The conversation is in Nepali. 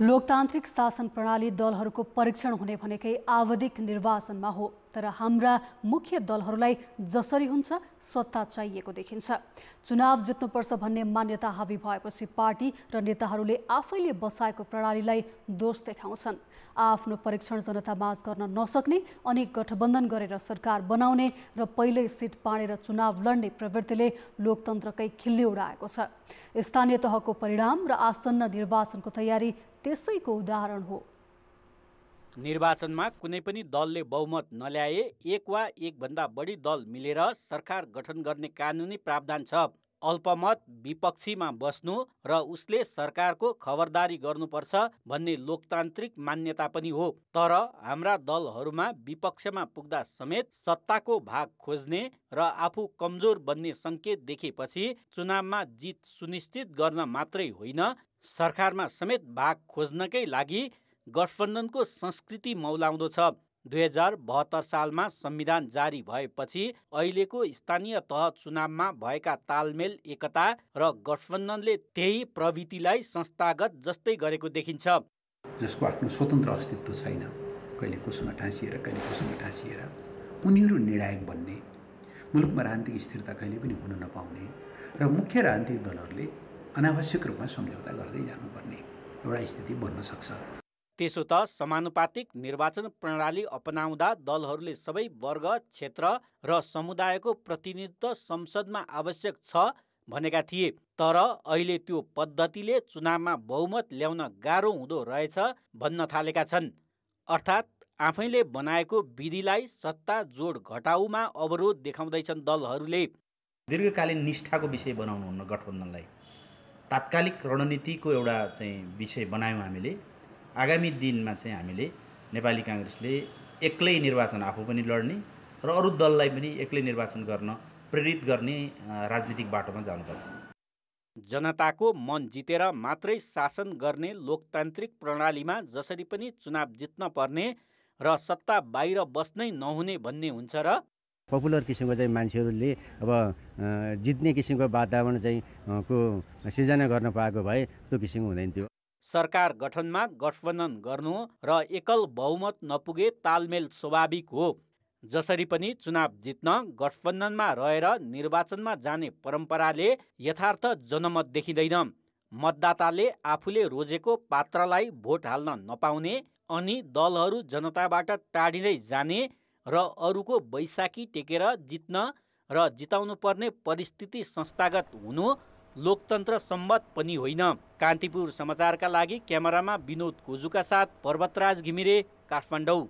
लोकतान्त्रिक शासन प्रणाली दलहरूको परीक्षण हुने भनेकै आवधिक निर्वाचनमा हो तर हाम्रा मुख्य दलहरूलाई जसरी हुन्छ सत्ता चाहिएको देखिन्छ चुनाव जित्नुपर्छ भन्ने मान्यता हावी भएपछि पार्टी र नेताहरूले आफैले बसाएको प्रणालीलाई दोष देखाउँछन् आफ्नो परीक्षण जनतामाझ गर्न नसक्ने अनि गठबन्धन गरेर सरकार बनाउने र पहिल्यै सिट पाडेर चुनाव लड्ने प्रवृत्तिले लोकतन्त्रकै खिल्ली उडाएको छ स्थानीय तहको परिणाम र आसन्न निर्वाचनको तयारी त्यसैको उदाहरण हो निर्वाचनमा कुनै पनि दलले बहुमत नल्याए एक वा एकभन्दा बढी दल मिलेर सरकार गठन गर्ने कानुनी प्रावधान छ अल्पमत विपक्षीमा बस्नु र उसले सरकारको खबरदारी गर्नुपर्छ भन्ने लोकतान्त्रिक मान्यता पनि हो तर हाम्रा दलहरूमा विपक्षमा पुग्दा समेत सत्ताको भाग खोज्ने र आफू कमजोर बन्ने सङ्केत देखेपछि चुनावमा जित सुनिश्चित गर्न मात्रै होइन सरकारमा समेत भाग खोज्नकै लागि गठबन्धनको संस्कृति मौलाउँदो छ दुई हजार बहत्तर सालमा संविधान जारी भएपछि अहिलेको स्थानीय तह चुनावमा भएका तालमेल एकता र गठबन्धनले त्यही प्रवृत्तिलाई संस्थागत जस्तै गरेको देखिन्छ जसको आफ्नो स्वतन्त्र अस्तित्व छैन कहिले कोसँग टाँसिएर कहिले कोसँग टाँसिएर उनीहरू निर्णायक बन्ने मुलुकमा राजनीतिक स्थिरता कहिले पनि हुन नपाउने र मुख्य राजनीतिक दलहरूले अनावश्यक रूपमा सम्झौता गर्दै जानुपर्ने एउटा स्थिति बन्न सक्छ त्यसो त समानुपातिक निर्वाचन प्रणाली अपनाउँदा दलहरूले सबै वर्ग क्षेत्र र समुदायको प्रतिनिधित्व संसदमा आवश्यक छ भनेका थिए तर अहिले त्यो पद्धतिले चुनावमा बहुमत ल्याउन गाह्रो हुँदो रहेछ भन्न थालेका छन् अर्थात् आफैले बनाएको विधिलाई सत्ता जोड घटाउमा अवरोध देखाउँदैछन् दलहरूले दीर्घकालीन निष्ठाको विषय बनाउनुहुन्न गठबन्धनलाई तात्कालिक रणनीतिको एउटा चाहिँ विषय बनायौँ हामीले आगामी दिनमा चाहिँ हामीले नेपाली काङ्ग्रेसले एक्लै निर्वाचन आफू पनि लड्ने र अरू दललाई पनि एक्लै निर्वाचन गर्न प्रेरित गर्ने राजनीतिक बाटोमा जानुपर्छ जनताको मन जितेर मात्रै शासन गर्ने लोकतान्त्रिक प्रणालीमा जसरी पनि चुनाव जित्न पर्ने र सत्ता बाहिर बस्नै नहुने भन्ने हुन्छ र पपुलर किसिमको चाहिँ मान्छेहरूले अब जित्ने किसिमको वातावरण चाहिँ को सिर्जना गर्न पाएको भए त्यो किसिमको हुँदैन थियो सरकार गठनमा गठबन्धन गर्नु र एकल बहुमत नपुगे तालमेल स्वाभाविक हो जसरी पनि चुनाव जित्न गठबन्धनमा रहेर निर्वाचनमा जाने परम्पराले यथार्थ जनमत देखिँदैन मतदाताले आफूले रोजेको पात्रलाई भोट हाल्न नपाउने अनि दलहरू जनताबाट टाढिँदै जाने र अरूको बैशाखी टेकेर जित्न र पर्ने परिस्थिति संस्थागत हुनु लोकतन्त्र सम्मत पनि होइन कान्तिपुर समाचारका लागि क्यामेरामा विनोद कोजुका साथ पर्वतराज घिमिरे काठमाडौँ